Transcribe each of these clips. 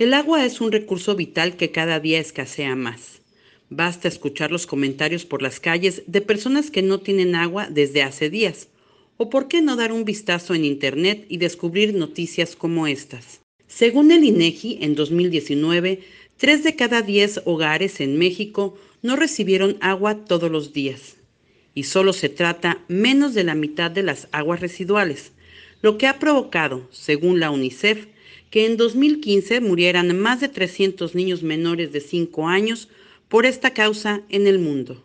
El agua es un recurso vital que cada día escasea más. Basta escuchar los comentarios por las calles de personas que no tienen agua desde hace días, o por qué no dar un vistazo en Internet y descubrir noticias como estas. Según el INEGI, en 2019, 3 de cada 10 hogares en México no recibieron agua todos los días, y solo se trata menos de la mitad de las aguas residuales, lo que ha provocado, según la UNICEF, que en 2015 murieran más de 300 niños menores de 5 años por esta causa en el mundo.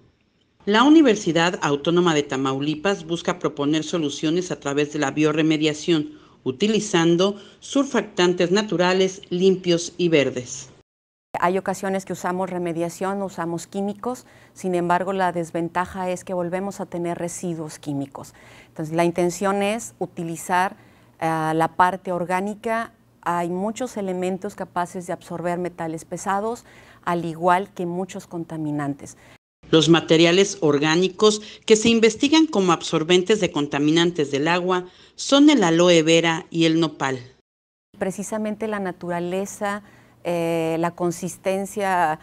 La Universidad Autónoma de Tamaulipas busca proponer soluciones a través de la bioremediación, utilizando surfactantes naturales, limpios y verdes. Hay ocasiones que usamos remediación, usamos químicos, sin embargo la desventaja es que volvemos a tener residuos químicos. Entonces la intención es utilizar eh, la parte orgánica hay muchos elementos capaces de absorber metales pesados, al igual que muchos contaminantes. Los materiales orgánicos que se investigan como absorbentes de contaminantes del agua son el aloe vera y el nopal. Precisamente la naturaleza, eh, la consistencia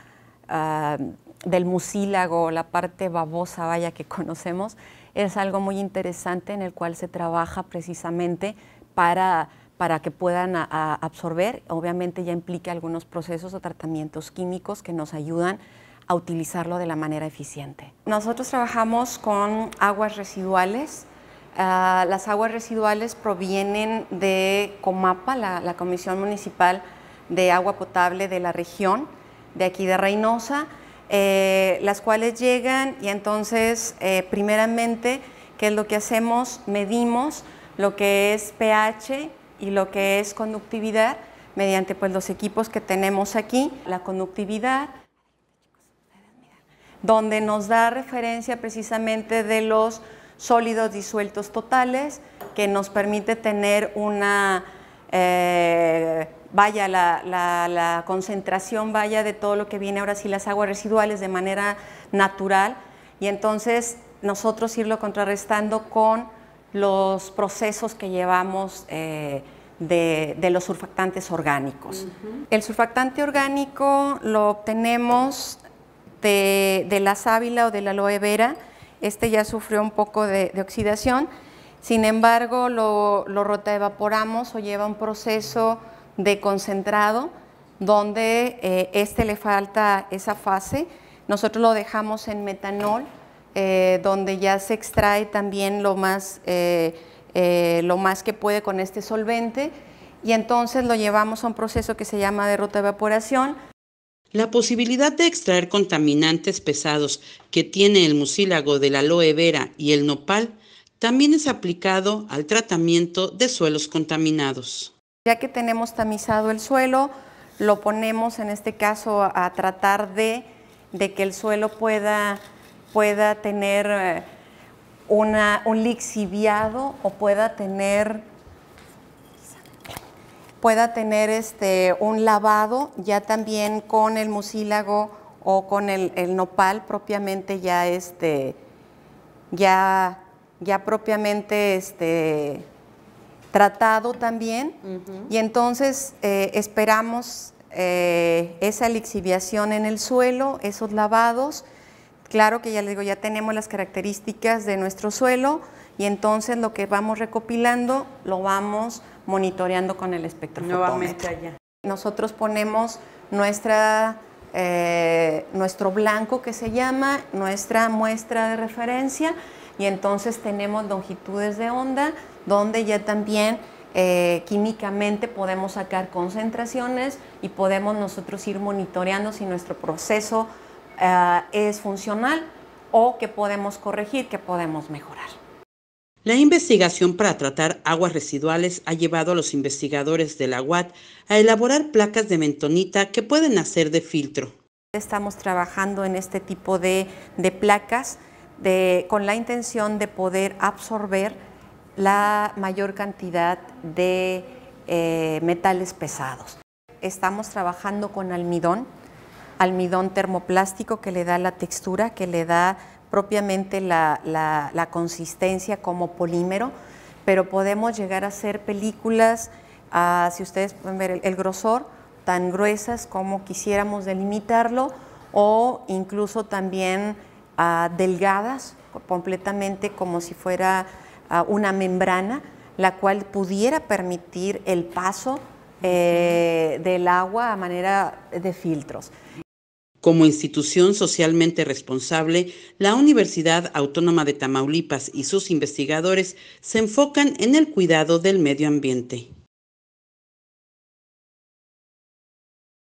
ah, del mucílago, la parte babosa, vaya, que conocemos, es algo muy interesante en el cual se trabaja precisamente para para que puedan absorber. Obviamente ya implica algunos procesos o tratamientos químicos que nos ayudan a utilizarlo de la manera eficiente. Nosotros trabajamos con aguas residuales. Ah, las aguas residuales provienen de Comapa, la, Comisión Municipal de Agua Potable de la región, de aquí de Reynosa. Eh, las cuales llegan y entonces eh, primeramente, ¿qué es lo que hacemos? Medimos lo que es pH y lo que es conductividad mediante pues, los equipos que tenemos aquí. La conductividad donde nos da referencia precisamente de los sólidos disueltos totales, que nos permite tener una, eh, vaya, la, la, concentración, vaya, de todo lo que viene ahora sí las aguas residuales de manera natural, y entonces nosotros irlo contrarrestando con los procesos que llevamos eh, de, los surfactantes orgánicos. El surfactante orgánico lo obtenemos de, la sábila o de la aloe vera. Este ya sufrió un poco de, oxidación. Sin embargo, lo, lo evaporamos o lleva un proceso de concentrado donde eh, este le falta esa fase. Nosotros lo dejamos en metanol eh, donde ya se extrae también lo más, eh, eh, lo más que puede con este solvente y entonces lo llevamos a un proceso que se llama de ruta evaporación. La posibilidad de extraer contaminantes pesados que tiene el mucílago de la aloe vera y el nopal también es aplicado al tratamiento de suelos contaminados. Ya que tenemos tamizado el suelo, lo ponemos en este caso a tratar de, de que el suelo pueda pueda tener eh, un lixiviado o pueda tener pueda tener este, un lavado ya también con el mucílago o con el, nopal propiamente ya este ya, ya propiamente este, tratado también y entonces eh, esperamos eh, esa lixiviación en el suelo esos lavados Claro que ya les digo, ya tenemos las características de nuestro suelo y entonces lo que vamos recopilando lo vamos monitoreando con el espectrofotómetro. Nosotros ponemos nuestra, eh, nuestro blanco que se llama, nuestra muestra de referencia y entonces tenemos longitudes de onda donde ya también eh, químicamente podemos sacar concentraciones y podemos nosotros ir monitoreando si nuestro proceso eh, es funcional o que podemos corregir, que podemos mejorar. La investigación para tratar aguas residuales ha llevado a los investigadores de la UAT a elaborar placas de mentonita que pueden hacer de filtro. Estamos trabajando en este tipo de, placas con la intención de poder absorber la mayor cantidad de eh, metales pesados. Estamos trabajando con almidón, almidón termoplástico que le da la textura, que le da propiamente la, consistencia como polímero, pero podemos llegar a hacer películas, ah, si ustedes pueden ver el, grosor, tan gruesas como quisiéramos delimitarlo o incluso también ah, delgadas, completamente como si fuera ah, una membrana, la cual pudiera permitir el paso eh, del agua a manera de filtros. Como institución socialmente responsable, la Universidad Autónoma de Tamaulipas y sus investigadores se enfocan en el cuidado del medio ambiente.